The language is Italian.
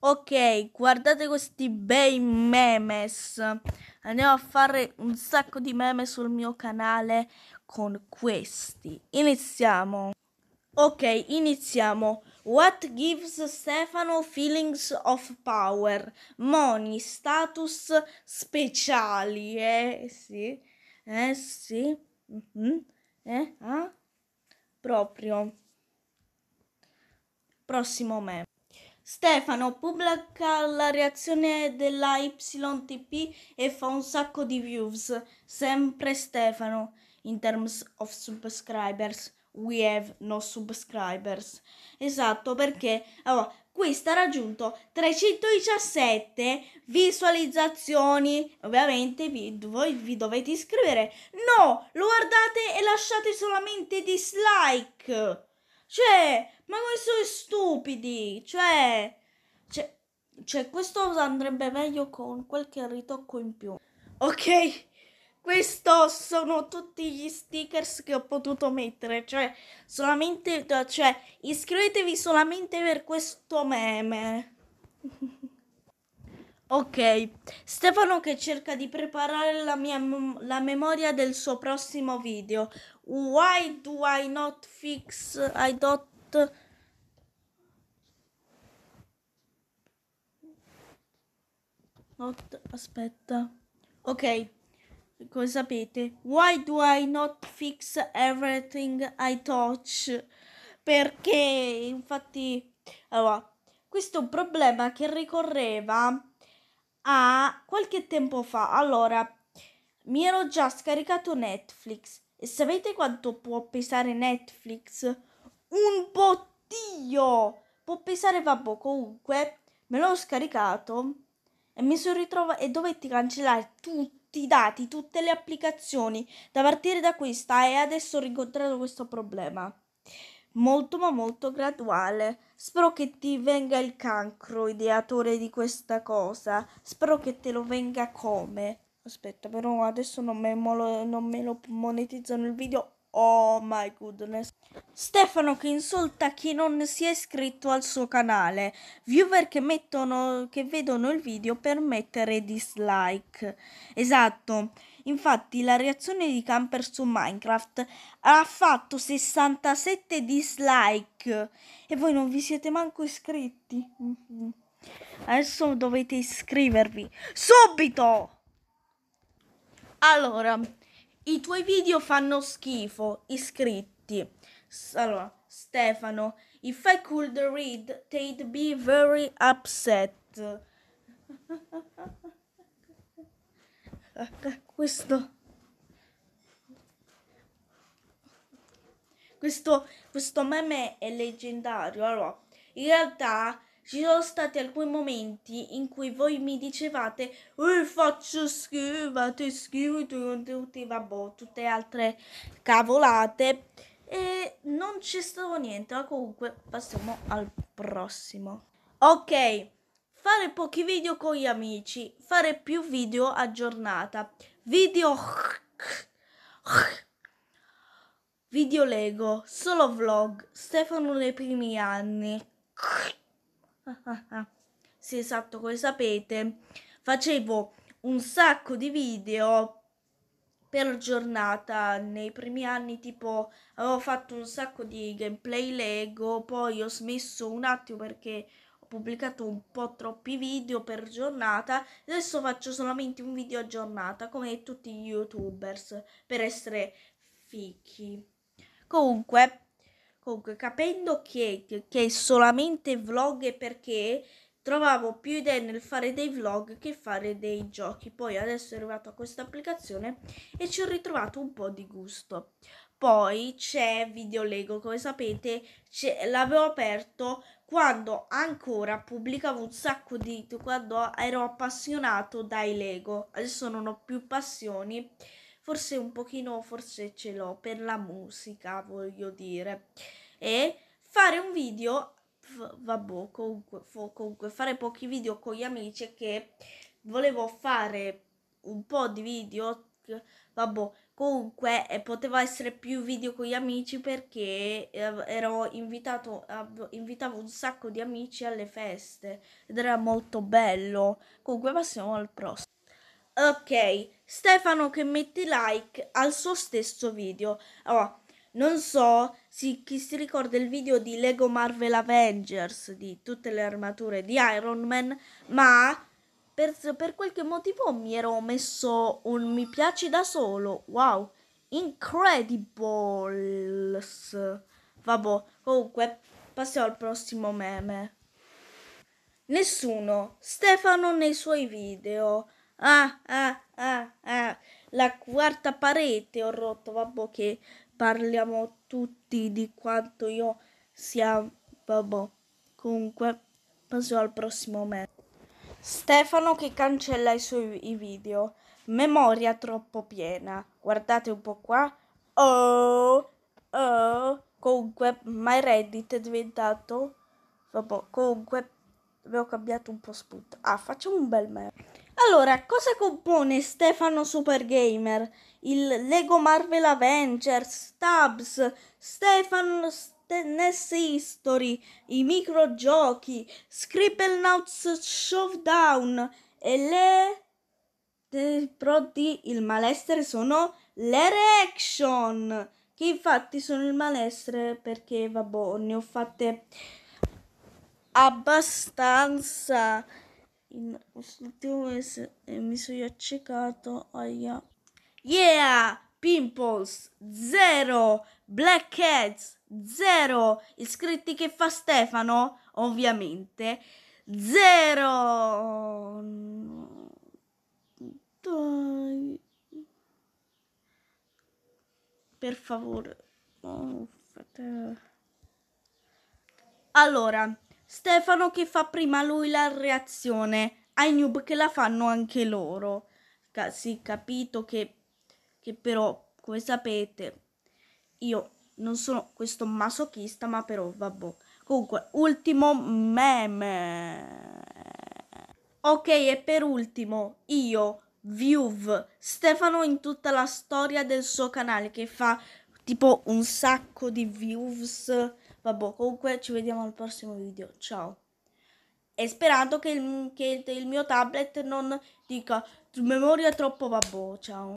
Ok, guardate questi bei memes. Andiamo a fare un sacco di meme sul mio canale con questi. Iniziamo. Ok, iniziamo. What gives Stefano feelings of power? Money, status speciali. Eh sì, eh sì. Mm-hmm. Eh, ah? Proprio. Prossimo meme. Stefano pubblica la reazione della YTP e fa un sacco di views. Sempre Stefano. In terms of subscribers, we have no subscribers. Esatto, perché allora, questo ha raggiunto 317 visualizzazioni. Ovviamente vi, voi vi dovete iscrivere. No, lo guardate e lasciate solamente dislike. Cioè, ma voi sono stupidi! Cioè, cioè, cioè, questo andrebbe meglio con qualche ritocco in più. Ok, questo sono tutti gli stickers che ho potuto mettere. Cioè, solamente, cioè, iscrivetevi solamente per questo meme. Ok, Stefano che cerca di preparare la, mia, la memoria del suo prossimo video. Why do I not fix I don't fatto not, aspetta ok come sapete why do I not fix everything I touch perché infatti allora, questo è un problema che ricorreva a qualche tempo fa allora mi ero già scaricato Netflix e sapete quanto può pesare Netflix? un bottiglio! Può pesare, vabbè, comunque me l'ho scaricato e mi sono ritrova e dovetti cancellare tutti i dati, tutte le applicazioni da partire da questa e adesso ho rincontrato questo problema. Molto ma molto graduale. Spero che ti venga il cancro, ideatore di questa cosa. Spero che te lo venga come. Aspetta, però adesso non me, non me lo monetizzano il video. Oh my goodness. Stefano che insulta chi non si è iscritto al suo canale. Viewer che, mettono, che vedono il video per mettere dislike. Esatto. Infatti la reazione di Camper su Minecraft ha fatto 67 dislike. E voi non vi siete manco iscritti. Mm-hmm. Adesso dovete iscrivervi. Subito! Allora... I tuoi video fanno schifo, iscritti. Allora, Stefano, if I could read, they'd be very upset. Questo Questo, questo meme è leggendario. Allora, in realtà ci sono stati alcuni momenti in cui voi mi dicevate eh, faccio schifo, ma ti schifo, tutti, vabbè, tutte altre cavolate. E non c'è stato niente, ma comunque passiamo al prossimo. Ok, fare pochi video con gli amici, fare più video a giornata. Video Video Lego, solo vlog, Stefano nei primi anni sì, esatto, come sapete, facevo un sacco di video per giornata nei primi anni tipo avevo fatto un sacco di gameplay Lego poi ho smesso un attimo perché ho pubblicato un po' troppi video per giornata adesso faccio solamente un video a giornata come tutti gli youtubers per essere fichi comunque Comunque, capendo che, che solamente vlog perché trovavo più idee nel fare dei vlog che fare dei giochi. Poi adesso è arrivato a questa applicazione e ci ho ritrovato un po' di gusto. Poi c'è Video Lego, come sapete l'avevo aperto quando ancora pubblicavo un sacco di quando ero appassionato dai Lego. Adesso non ho più passioni forse un pochino, forse ce l'ho per la musica, voglio dire. E fare un video, f- vabbè, comunque, f- comunque, fare pochi video con gli amici che volevo fare un po' di video, vabbè, comunque eh, poteva essere più video con gli amici perché eh, ero invitato, eh, invitavo un sacco di amici alle feste ed era molto bello. Comunque passiamo al prossimo. Ok, Stefano che mette like al suo stesso video. Oh, non so se chi si ricorda il video di Lego Marvel Avengers, di tutte le armature di Iron Man, ma per, per qualche motivo mi ero messo un mi piace da solo. Wow, Incredibles. Vabbè, comunque, passiamo al prossimo meme. Nessuno, Stefano nei suoi video. Ah, ah, ah, ah. La quarta parete ho rotto. Vabbè che parliamo tutti di quanto io sia... Vabbè. Comunque, passo al prossimo mese. Stefano che cancella i suoi video. Memoria troppo piena. Guardate un po' qua. Oh, oh. Comunque, MyReddit è diventato... Vabbè, comunque, avevo cambiato un po' spunto. Ah, facciamo un bel meme. Allora, cosa compone Stefano Supergamer? Il Lego Marvel Avengers, Tabs, Stefano Ness History, i microgiochi, Scribblenauts Showdown e le... De... Prodi, il malessere sono le reaction, che infatti sono il malessere perché, vabbè, ne ho fatte abbastanza in quest'ultimo mese e mi sono accecato aia yeah pimples zero blackheads zero iscritti che fa Stefano ovviamente zero no. Dai. per favore oh, allora Stefano che fa prima lui la reazione ai noob che la fanno anche loro. Ca- sì, capito che, che però, come sapete, io non sono questo masochista, ma però, vabbè. Comunque, ultimo meme. Ok, e per ultimo, io, Viuv, Stefano in tutta la storia del suo canale che fa tipo un sacco di views Vabbè, comunque ci vediamo al prossimo video. Ciao. E sperando che il, che il mio tablet non dica memoria troppo vabbò, ciao.